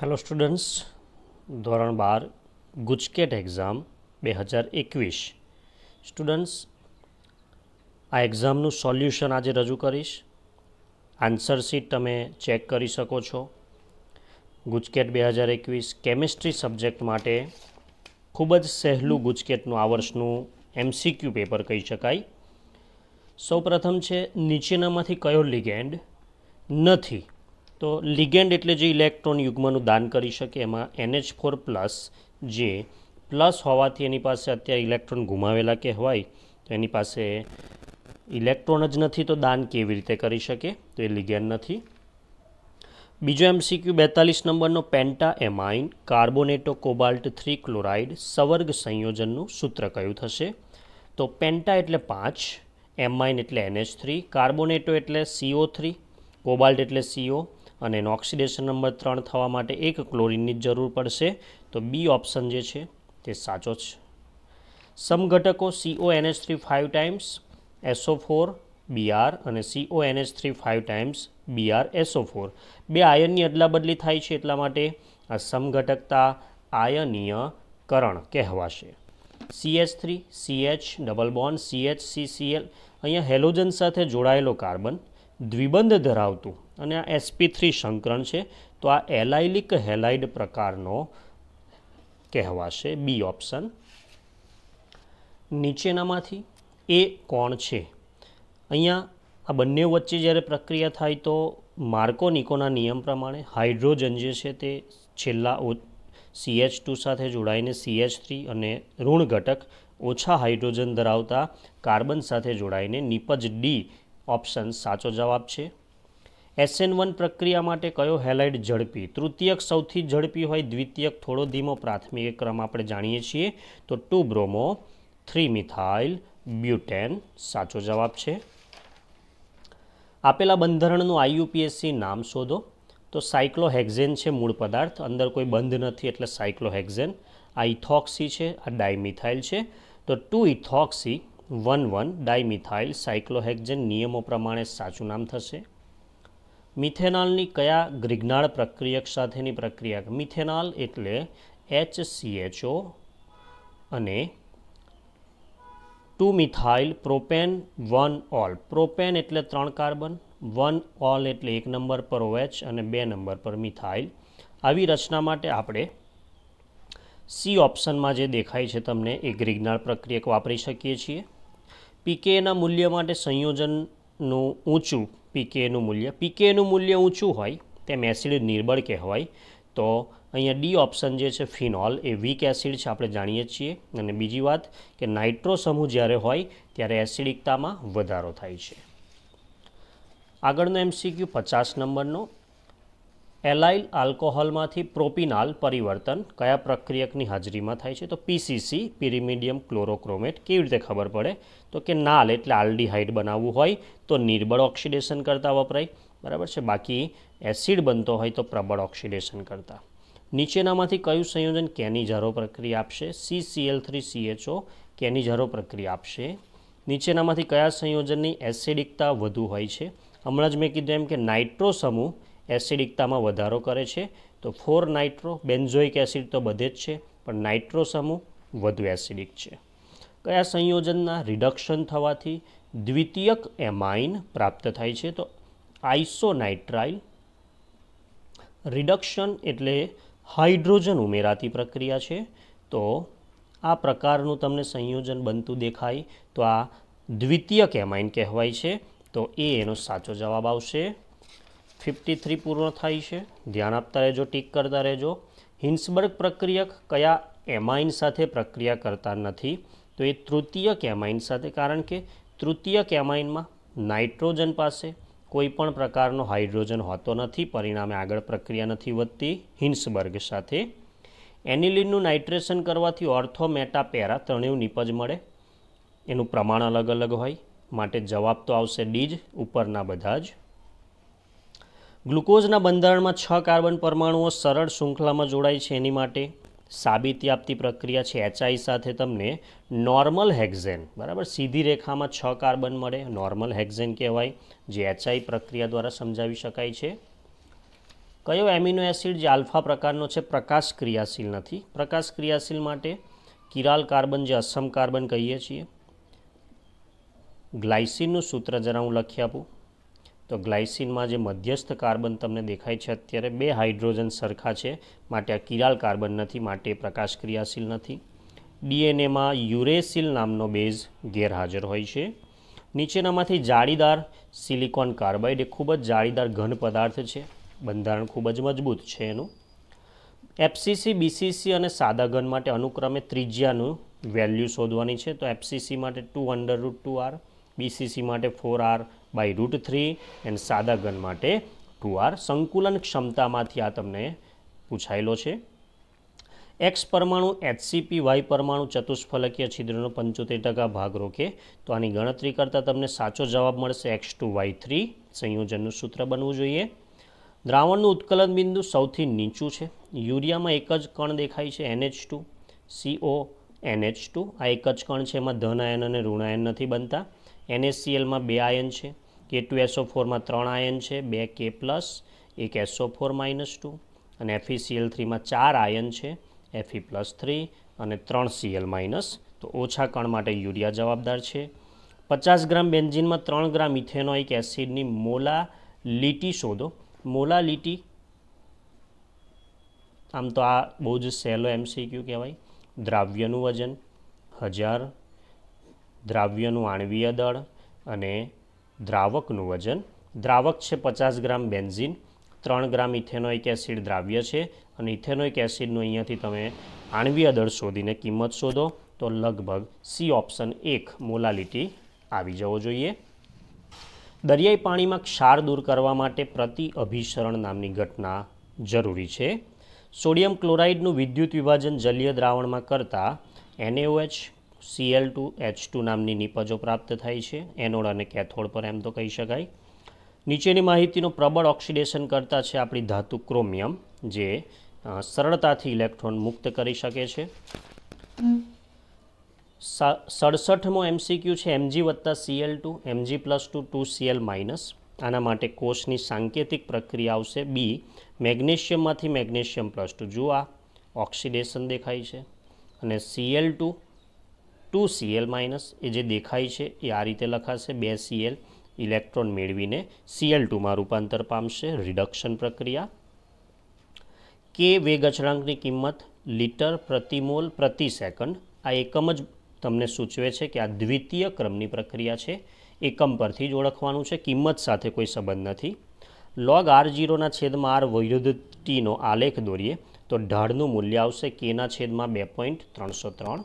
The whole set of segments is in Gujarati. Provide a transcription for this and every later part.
હેલો સ્ટુડન્ટ્સ ધોરણ બાર ગુજકેટ એક્ઝામ બે હજાર એકવીસ સ્ટુડન્ટ્સ આ એક્ઝામનું સોલ્યુશન આજે રજૂ કરીશ આન્સર શીટ તમે ચેક કરી શકો છો ગુજકેટ બે હજાર એકવીસ કેમિસ્ટ્રી સબ્જેક્ટ માટે ખૂબ જ સહેલું ગુજકેટનું આ વર્ષનું એમસીક્યુ પેપર કહી શકાય સૌપ્રથમ છે નીચેનામાંથી કયો લિગેન્ડ નથી તો લિગેન્ડ એટલે જે ઇલેક્ટ્રોન યુગ્મનું દાન કરી શકે એમાં એનએચ ફોર પ્લસ જે પ્લસ હોવાથી એની પાસે અત્યારે ઇલેક્ટ્રોન ગુમાવેલા કે હોય તો એની પાસે ઇલેક્ટ્રોન જ નથી તો દાન કેવી રીતે કરી શકે તો એ લિગેન્ડ નથી બીજો એમસીક્યુ બેતાલીસ નંબરનો pentaammine carbonato cobalt three chloride સવર્ગ સંયોજનનું સૂત્ર કયું થશે તો પેન્ટા એટલે પાંચ એમાઇન એટલે એનએચ થ્રી કાર્બોનેટો એટલે સીઓ થ્રી કોબાલ્ટ એટલે સીઓ અને એનો ઓક્સિડેશન નંબર ત્રણ થવા માટે એક ક્લોરિનની જરૂર પડશે તો બી ઓપ્શન જે છે તે સાચો છે સમઘટકો CO NH three five times SO four BR અને CO NH three five times BR SO four બે આયનની અદલાબદલી થાય છે એટલા માટે આ સમઘટકતા આયનીયકરણ કહેવાશે CH three CH double bond CH CCL અહીંયા હેલોજન સાથે જોડાયેલો કાર્બન દ્વિબંધ ધરાવતું અને આ એસપી થ્રી સંકરણ છે તો આ એલાઇલિક હેલાઇડ પ્રકારનો કહેવાશે બી ઓપ્શન નીચેનામાંથી એ કોણ છે અહીંયા આ બંને વચ્ચે જ્યારે પ્રક્રિયા થાય તો માર્કો નિકોના નિયમ પ્રમાણે હાઇડ્રોજન જે છે તે છેલ્લા સીએચ ટુ સાથે જોડાઈને સીએચ થ્રી અને ઋણ ઘટક ઓછા હાઇડ્રોજન ધરાવતા કાર્બન સાથે જોડાઈને નિપજ ડી ઓપ્શન સાચો જવાબ છે એસએન વન પ્રક્રિયા માટે કયો હેલાઇડ ઝડપી તૃતીયક સૌથી ઝડપી હોય દ્વિતીયક થોડો ધીમો પ્રાથમિક ક્રમ આપણે જાણીએ છીએ તો two bromo three methyl butane સાચો જવાબ છે આપેલા બંધારણનું આઈયુપીએસસી નામ શોધો તો સાયક્લોહેક્ઝેન છે મૂળ પદાર્થ અંદર કોઈ બંધ નથી એટલે સાયક્લોહેક્ઝેન આ ઇથોક્સી છે આ ડાયમિથાઇલ છે તો two ethoxy one one dimethyl cyclohexane નિયમો પ્રમાણે સાચું નામ થશે મિથેનાલની કયા ગ્રિગ્નાળ પ્રક્રિયક સાથેની પ્રક્રિયા મિથેનાલ એટલે એચ સી એચ ઓ અને two methyl propane one ol propane એટલે ત્રણ કાર્બન વન ઓલ એટલે એક નંબર પર ઓએચ અને બે નંબર પર મિથાઇલ આવી રચના માટે આપણે સી ઓપ્શનમાં જે દેખાય છે તમને એ ગ્રિગ્નાળ પ્રક્રિયક વાપરી શકીએ છીએ પીકેના મૂલ્ય માટે સંયોજન નું ઊંચું પીકેનું મૂલ્ય પીકેનું મૂલ્ય ઊંચું હોય તેમ એસિડ નિર્બળ કહેવાય તો અહીંયા ડી ઓપ્શન જે છે ફિનોલ એ વીક એસિડ છે આપણે જાણીએ છીએ અને બીજી વાત કે નાઇટ્રો સમૂહ જ્યારે હોય ત્યારે એસિડિકતામાં વધારો થાય છે આગળનો એમસીક્યુ પચાસ નંબરનો એલાઇલ આલ્કોહોલમાંથી પ્રોપિનાલ પરિવર્તન કયા પ્રક્રિયકની હાજરીમાં થાય છે તો પીસીસી પિરિમિડિયમ ક્લોરોક્રોમેટ કેવી રીતે ખબર પડે તો કે નાલ એટલે આલ્ડીહાઇડ બનાવવું હોય તો નિર્બળ ઓક્સિડેશન કરતાં વપરાય બરાબર છે બાકી એસિડ બનતો હોય તો પ્રબળ ઓક્સિડેશન કરતાં નીચેનામાંથી કયું સંયોજન કેની કેનીઝારો પ્રક્રિયા આપશે સીસીએલ થ્રી સીએચઓ કેનીઝારો પ્રક્રિયા આપશે નીચેનામાંથી કયા સંયોજનની એસિડિકતા વધુ હોય છે હમણાં જ મેં કીધું એમ કે નાઇટ્રો સમૂહ એસિડિકતામાં વધારો કરે છે તો ફોર નાઇટ્રો બેન્ઝોઇક એસિડ તો બધે જ છે પણ નાઇટ્રો સમૂહ વધુ એસિડિક છે કયા સંયોજનના રિડક્શન થવાથી દ્વિતીયક એમાઇન પ્રાપ્ત થાય છે તો આઇસોનાઇટ્રાઇલ રિડક્શન એટલે હાઇડ્રોજન ઉમેરાતી પ્રક્રિયા છે તો આ પ્રકારનું તમને સંયોજન બનતું દેખાય તો આ દ્વિતીયક એમાઇન કહેવાય છે તો એ એનો સાચો જવાબ આવશે ફિફ્ટી થ્રી પૂર્ણ થાય છે ધ્યાન આપતા રહેજો ટીક કરતા રહેજો હિન્સબર્ગ પ્રક્રિયક કયા એમાઇન સાથે પ્રક્રિયા કરતા નથી તો એ તૃતીય કેમાઇન સાથે કારણ કે તૃતીય કેમાઇનમાં નાઇટ્રોજન પાસે કોઈ પણ પ્રકારનો હાઇડ્રોજન હોતો નથી પરિણામે આગળ પ્રક્રિયા નથી વધતી હિન્સબર્ગ સાથે એનિલિનનું નાઇટ્રેશન કરવાથી ઓર્થોમેટા પેરા ત્રણેય નિપજ મળે એનું પ્રમાણ અલગ અલગ હોય માટે જવાબ તો આવશે ડીજ ઉપરના બધા જ ગ્લુકોઝના બંધારણમાં છ કાર્બન પરમાણુઓ સરળ શૃંખલામાં જોડાય છે એની માટે સાબિતી આપતી પ્રક્રિયા છે એચઆઈ સાથે તમને નોર્મલ હેક્ઝેન બરાબર સીધી રેખામાં છ કાર્બન મળે નોર્મલ હેક્ઝેન કહેવાય જે એચઆઈ પ્રક્રિયા દ્વારા સમજાવી શકાય છે કયો એમિનો એસિડ જે આલ્ફા પ્રકારનો છે પ્રકાશ ક્રિયાશીલ નથી પ્રકાશ ક્રિયાશીલ માટે કિરાલ કાર્બન જે અસમ કાર્બન કહીએ છીએ ગ્લાયસિનનું સૂત્ર જરા હું લખી આપું તો ગ્લાયસિનમાં જે મધ્યસ્થ કાર્બન તમને દેખાય છે અત્યારે બે હાઇડ્રોજન સરખા છે માટે આ કિરાલ કાર્બન નથી માટે પ્રકાશ ક્રિયાશીલ નથી ડીએનએમાં યુરેસિલ નામનો બેઝ ગેરહાજર હોય છે નીચેનામાંથી જાળીદાર સિલિકોન કાર્બાઇડ એ ખૂબ જ જાળીદાર ઘન પદાર્થ છે બંધારણ ખૂબ જ મજબૂત છે એનું એફસીસી બીસીસી અને સાદા ઘન માટે અનુક્રમે ત્રિજ્યાનું વેલ્યુ શોધવાની છે તો એફસીસી માટે two under root two R BCC માટે four R by root three and સાદા ઘન માટે ટુ આર સંકુલન ક્ષમતામાંથી આ તમને પૂછાયેલો છે એક્સ પરમાણુ એચસીપી વાય પરમાણુ ચતુષ્ફલકીય છિદ્રનો પંચોતેર ટકા ભાગ રોકે તો આની ગણતરી કરતાં તમને સાચો જવાબ મળશે એક્સ ટુ વાય થ્રી સંયોજનનું સૂત્ર બનવું જોઈએ દ્રાવણનું ઉત્કલન બિંદુ સૌથી નીચું છે યુરિયામાં એક જ કણ દેખાય છે NH two CO NH two આ એક જ કણ છે એમાં ધન આયન અને ઋણાયન નથી બનતા એનએસસીએલમાં બે આયન છે કે ટુ એસો ફોરમાં ત્રણ આયન છે બે કે પ્લસ એક એસઓ ફોર માઇનસ ટુ અને એફી સીએલ થ્રીમાં ચાર આયન છે એફી પ્લસ થ્રી અને ત્રણ સીએલ માઇનસ તો ઓછા કણ માટે યુરિયા જવાબદાર છે પચાસ ગ્રામ બેન્ઝિનમાં ત્રણ ગ્રામ ઇથેનોઇક એસિડની મોલા લીટી શોધો મોલા લીટી આમ તો આ બહુ જ સહેલો એમસીક્યુ કહેવાય દ્રાવ્યનું વજન હજાર દ્રાવ્યનું આણવીય દળ અને દ્રાવકનું વજન દ્રાવક છે પચાસ ગ્રામ બેન્ઝિન ત્રણ ગ્રામ ઇથેનોઇક એસિડ દ્રાવ્ય છે અને ઇથેનોઇક એસિડનું અહીંયાથી તમે આણવીય દળ શોધીને કિંમત શોધો તો લગભગ સી ઓપ્શન એક મોલાલિટી આવી જવો જોઈએ દરિયાઈ પાણીમાં ક્ષાર દૂર કરવા માટે પ્રતિ અભિસરણ નામની ઘટના જરૂરી છે સોડિયમ ક્લોરાઇડનું વિદ્યુત વિભાજન જલીય દ્રાવણમાં કરતાં NaOH CL two H two નામની નિપજો પ્રાપ્ત થાય છે એનોડ અને કેથોડ પર એમ તો કહી શકાય નીચેની માહિતીનું પ્રબળ ઓક્સિડેશન કરતાં છે આપણી ધાતુ ક્રોમિયમ જે સરળતાથી ઇલેક્ટ્રોન મુક્ત કરી શકે છે સડસઠમો એમસીક્યુ છે એમજી વત્તા CL two MG plus two two CL minus આના માટે કોષની સાંકેતિક પ્રક્રિયા આવશે બી મેગ્નેશિયમમાંથી મેગ્નેશિયમ પ્લસ ટુ જુઓ આ ઓક્સિડેશન દેખાય છે અને CL two two CL minus એ જે દેખાય છે એ આ રીતે લખાશે બે સીએલ ઇલેક્ટ્રોન મેળવીને સીએલ ટુમાં રૂપાંતર પામશે રિડક્શન પ્રક્રિયા કે વેગ અચળાંકની કિંમત લિટર પ્રતિમોલ પ્રતિ સેકન્ડ આ એકમ જ તમને સૂચવે છે કે આ દ્વિતીય ક્રમની પ્રક્રિયા છે એકમ પરથી જ ઓળખવાનું છે કિંમત સાથે કોઈ સંબંધ નથી લોગ આર જીરોના છેદમાં આર વિરુદ્ધ ટીનો આલેખ દોરીએ તો ઢાળનું મૂલ્ય આવશે કેના છેદમાં બે પોઈન્ટ ત્રણસો ત્રણ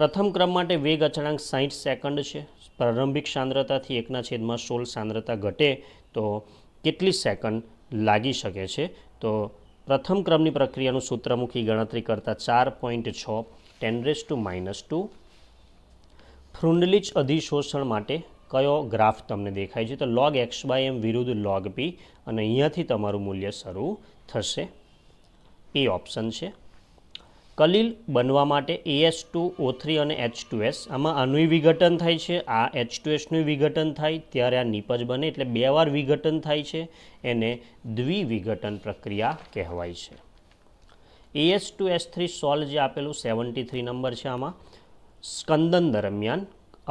પ્રથમ ક્રમ માટે વેગ અચળાંક સાહીઠ સેકન્ડ છે પ્રારંભિક સાંદ્રતાથી એકના છેદમાં સોળ સાંદ્રતા ઘટે તો કેટલી સેકન્ડ લાગી શકે છે તો પ્રથમ ક્રમની પ્રક્રિયાનું સૂત્રમુખી ગણતરી કરતાં ચાર પોઈન્ટ છ ten raise to minus two Freundlich અધિશોષણ માટે કયો ગ્રાફ તમને દેખાય છે તો લોગ એક્સ બાય એમ વિરુદ્ધ લોગ પી અને અહીંયાથી તમારું મૂલ્ય શરૂ થશે એ ઓપ્શન છે કલીલ બનવા માટે એએસ ટુ ઓ થ્રી અને એચ ટુ એસ આમાં આનું વિઘટન થાય છે આ એચ ટુ એસનું વિઘટન થાય ત્યારે આ નિપજ બને એટલે બે વાર વિઘટન થાય છે એને દ્વિવિઘટન પ્રક્રિયા કહેવાય છે AS two S three sol જે આપેલું સેવન્ટી થ્રી નંબર છે આમાં સ્કંદન દરમિયાન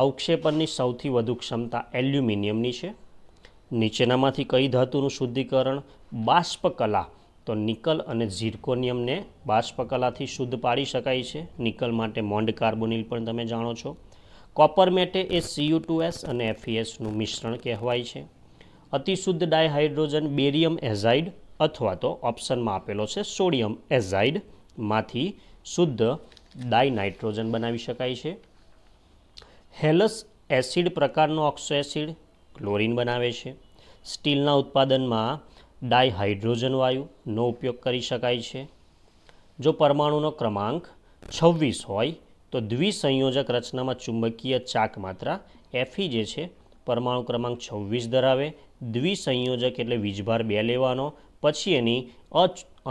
અવક્ષેપણની સૌથી વધુ ક્ષમતા એલ્યુમિનિયમની છે નીચેનામાંથી કઈ ધાતુનું શુદ્ધિકરણ બાષ્પકલા તો નિકલ અને ઝિર્કોનિયમને બાષ્પકલાથી શુદ્ધ પાડી શકાય છે નિકલ માટે મોન્ડ કાર્બોનિલ પણ તમે જાણો છો કોપર મેટે એ સીયુ ટુ એસ અને એફઈએસનું e મિશ્રણ કહેવાય છે અતિશુદ્ધ ડાયહાઇડ્રોજન બેરિયમ એઝાઇડ અથવા તો ઓપ્શનમાં આપેલો છે સોડિયમ એઝાઇડમાંથી શુદ્ધ ડાયનાઇટ્રોજન બનાવી શકાય છે હેલસ એસિડ પ્રકારનો ઓક્સો એસિડ ક્લોરિન બનાવે છે સ્ટીલના ઉત્પાદનમાં ડાયહાઇડ્રોજન વાયુનો ઉપયોગ કરી શકાય છે જો પરમાણુનો ક્રમાંક છવ્વીસ હોય તો દ્વિસંયોજક રચનામાં ચુંબકીય ચાક માત્રા એફી જે છે પરમાણુ ક્રમાંક છવ્વીસ ધરાવે દ્વિસંયોજક એટલે વીજભાર બે લેવાનો પછી એની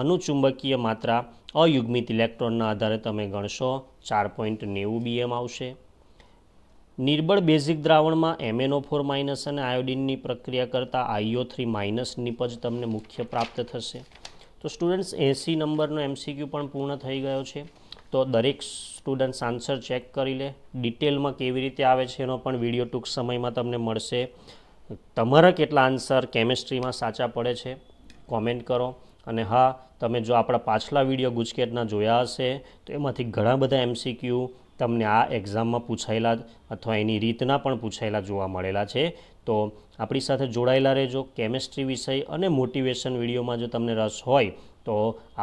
અનુચુંબકીય માત્રા અયુગ્મિત ઇલેક્ટ્રોનના આધારે તમે ગણશો ચાર પોઈન્ટ નેવું બીએમ આવશે નિર્બળ બેઝિક દ્રાવણમાં એમએનઓ ફોર માઇનસ અને આયોડિનની પ્રક્રિયા કરતાં આઈઓ થ્રી માઇનસ નિપજ તમને મુખ્ય પ્રાપ્ત થશે તો સ્ટુડન્ટ્સ એંસી નંબરનો એમસીક્યુ પણ પૂર્ણ થઈ ગયો છે તો દરેક સ્ટુડન્ટ્સ આન્સર ચેક કરી લે ડિટેલમાં કેવી રીતે આવે છે એનો પણ વિડીયો ટૂંક સમયમાં તમને મળશે તમારા કેટલા આન્સર કેમેસ્ટ્રીમાં સાચા પડે છે કોમેન્ટ કરો અને હા તમે જો આપણા પાછલા વિડીયો ગુજકેટના જોયા હશે તો એમાંથી ઘણા બધા એમસીક્યુ તમને આ એક્ઝામમાં પૂછાયેલા અથવા એની રીતના પણ પૂછાયેલા જોવા મળેલા છે તો આપણી સાથે જોડાયેલા રહેજો કેમેસ્ટ્રી વિષય અને મોટિવેશન વિડીયોમાં જો તમને રસ હોય તો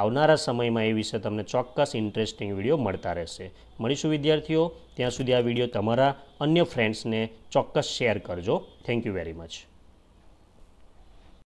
આવનારા સમયમાં એ વિશે તમને ચોક્કસ ઇન્ટરેસ્ટિંગ વિડીયો મળતા રહેશે મળીશું વિદ્યાર્થીઓ ત્યાં સુધી આ વિડીયો તમારા અન્ય ફ્રેન્ડ્સને ચોક્કસ શેર કરજો થેન્ક યુ વેરી મચ